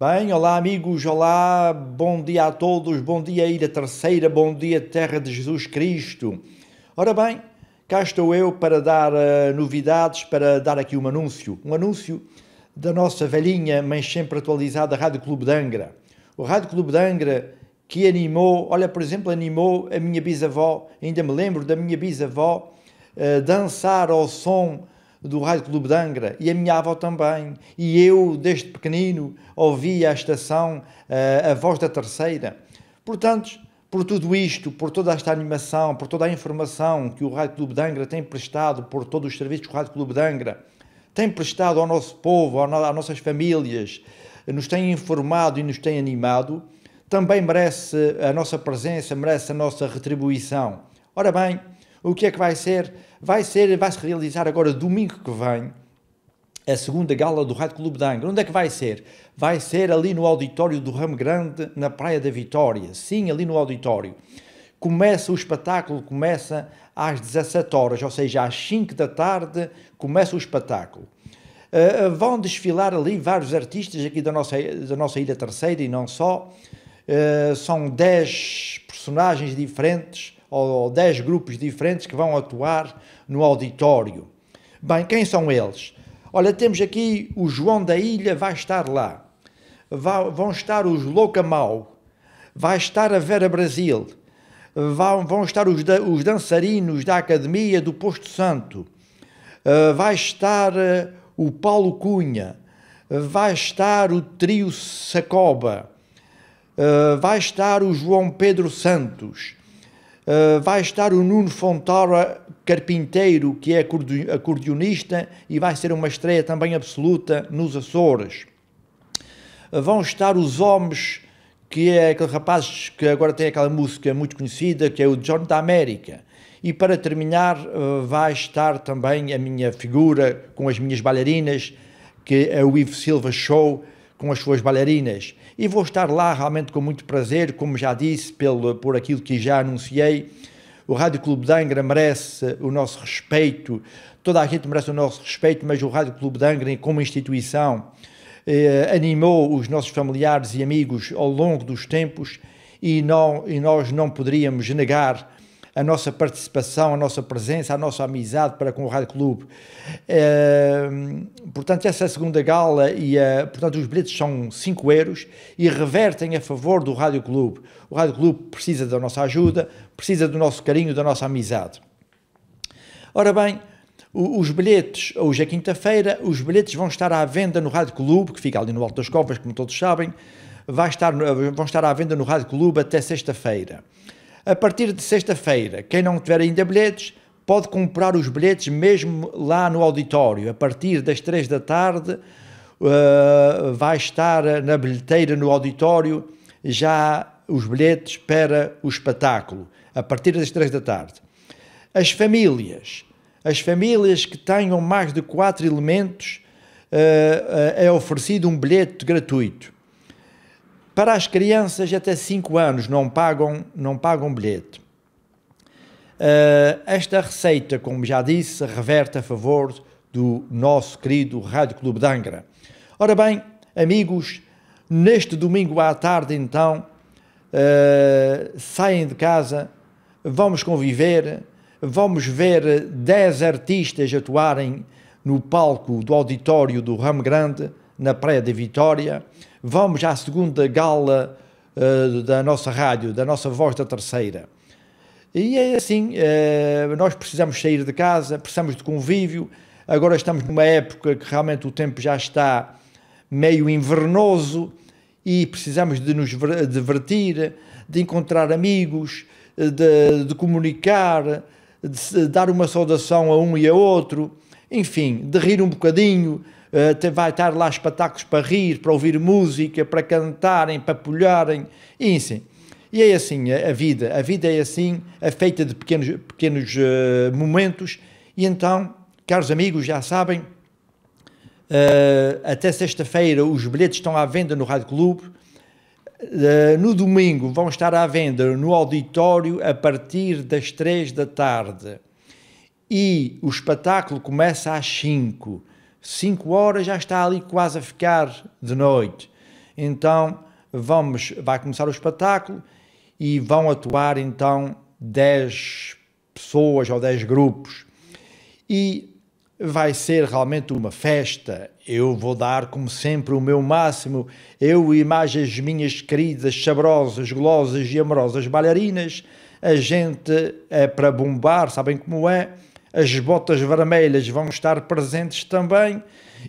Bem, olá amigos, olá, bom dia a todos, bom dia Ilha Terceira, bom dia Terra de Jesus Cristo. Ora bem, cá estou eu para dar uh, novidades, para dar aqui um anúncio, um anúncio da nossa velhinha, mas sempre atualizada, Rádio Clube de Angra. O Rádio Clube de Angra que animou, olha, por exemplo, animou a minha bisavó, ainda me lembro da minha bisavó uh, dançar ao som do Rádio Clube de Angra e a minha avó também. E eu, desde pequenino, ouvia a estação uh, A Voz da Terceira. Portanto, por tudo isto, por toda esta animação, por toda a informação que o Rádio Clube de Angra tem prestado, por todos os serviços que o Rádio Clube de Angra tem prestado ao nosso povo, às nossas famílias, nos tem informado e nos tem animado, também merece a nossa presença, merece a nossa retribuição. Ora bem, o que é que vai ser? Vai ser, vai se realizar agora domingo que vem a segunda gala do Rádio Clube de Angra. Onde é que vai ser? Vai ser ali no auditório do Ramo Grande, na Praia da Vitória. Sim, ali no auditório. Começa o espetáculo, começa às 17 horas, ou seja, às 5 da tarde começa o espetáculo. Uh, vão desfilar ali vários artistas aqui da nossa, da nossa Ilha Terceira e não só. Uh, são 10 personagens diferentes ou 10 grupos diferentes que vão atuar no auditório. Bem, quem são eles? Olha, temos aqui o João da Ilha, vai estar lá. Vão estar os Loucamau, vai estar a Vera Brasil, vão, estar os, os dançarinos da Academia do Posto Santo, eh, vai estar eh, o Paulo Cunha, vai estar o Trio Sacoba, eh, vai estar o João Pedro Santos, eh, vai estar o Nuno Fontara Carpinteiro, que é acordeonista e vai ser uma estreia também absoluta nos Açores. Eh, vão estar os homens, que é aquele rapaz que agora tem aquela música muito conhecida, que é o John da América. E para terminar, eh, vai estar também a minha figura com as minhas bailarinas, que é o Ivo Silva Show, com as suas bailarinas. E vou estar lá realmente com muito prazer, como já disse, pelo, por aquilo que já anunciei. O Rádio Clube de Angra merece o nosso respeito, toda a gente merece o nosso respeito, mas o Rádio Clube de Angra, como instituição, eh, animou os nossos familiares e amigos ao longo dos tempos e, não, e nós não poderíamos negar a nossa participação, a nossa presença, a nossa amizade para com o Rádio Clube. Eh, portanto, essa segunda gala e a, portanto, os bilhetes são 5 euros e revertem a favor do Rádio Clube. O Rádio Clube precisa da nossa ajuda, precisa do nosso carinho, da nossa amizade. Ora bem, os bilhetes, hoje é quinta-feira, os bilhetes vão estar à venda no Rádio Clube, que fica ali no Alto das Covas, como todos sabem, vai estar, vão estar à venda no Rádio Clube até sexta-feira. A partir de sexta-feira, quem não tiver ainda bilhetes, pode comprar os bilhetes mesmo lá no auditório. A partir das três da tarde, uh, vai estar na bilheteira no auditório já os bilhetes para o espetáculo, a partir das três da tarde. As famílias. As famílias que tenham mais de quatro elementos, uh, uh, é oferecido um bilhete gratuito. Para as crianças até 5 anos não pagam, não pagam bilhete. Uh, esta receita, como já disse, reverte a favor do nosso querido Rádio Clube de Angra. Ora bem, amigos, neste domingo à tarde, então, uh, saem de casa, vamos conviver, vamos ver 10 artistas atuarem no palco do auditório do Ramo Grande, na Praia de Vitória. Vamos à segunda gala uh, da nossa rádio, da nossa voz da terceira. E é assim, uh, nós precisamos sair de casa, precisamos de convívio. Agora estamos numa época que realmente o tempo já está meio invernoso e precisamos de nos divertir, de encontrar amigos, eh, de, de comunicar, de, de dar uma saudação a um e a outro enfim, de rir um bocadinho, uh, vai estar lá espetáculos para rir, para ouvir música, para cantarem, para polharem, e assim. E é assim a, a vida, a vida é assim, é feita de pequenos, pequenos uh, momentos, e então, caros amigos, já sabem, uh, até sexta-feira os bilhetes estão à venda no Rádio Clube, no domingo vão estar à venda no auditório a partir das três da tarde e o espetáculo começa às 5. 5 horas já está ali quase a ficar de noite. Então vamos, vai começar o espetáculo e vão atuar então 10 pessoas ou 10 grupos. E vai ser realmente uma festa. Eu vou dar, como sempre, o meu máximo. Eu e mais as minhas queridas, sabrosas, golosas e amorosas bailarinas. A gente é para bombar, sabem como é? as botas vermelhas vão estar presentes também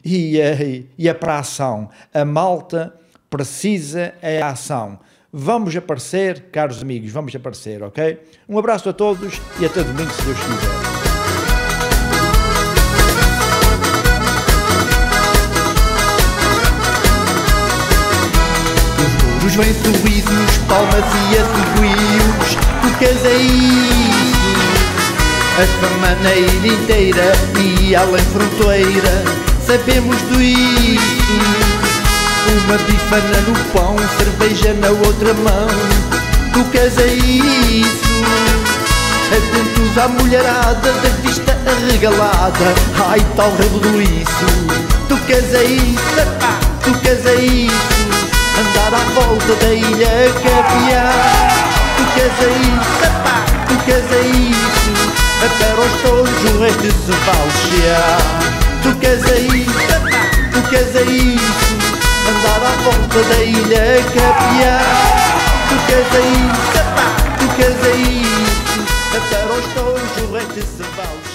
e eh, é, e a para ação. A malta precisa é ação. Vamos aparecer, caros amigos, vamos aparecer, ok? Um abraço a todos e até domingo, se Deus quiser. palmas e assobios, tu queres aí a permaneira inteira e além fronteira, sabemos do isto. Uma bifana no pão, cerveja na outra mão, tu queres é isso? Atentos à mulherada, da vista arregalada, ai tal revoluísso. Tu queres é isso, tu queres é isso, andar à volta da ilha capiar. Tu queres é isso, tu queres é isso. Até os tolos o resto se falsear Tu queres é isso, tu queres é isso Andar à volta da ilha capiar Tu queres é isso, tu queres é isso Até os tolos o resto se falsear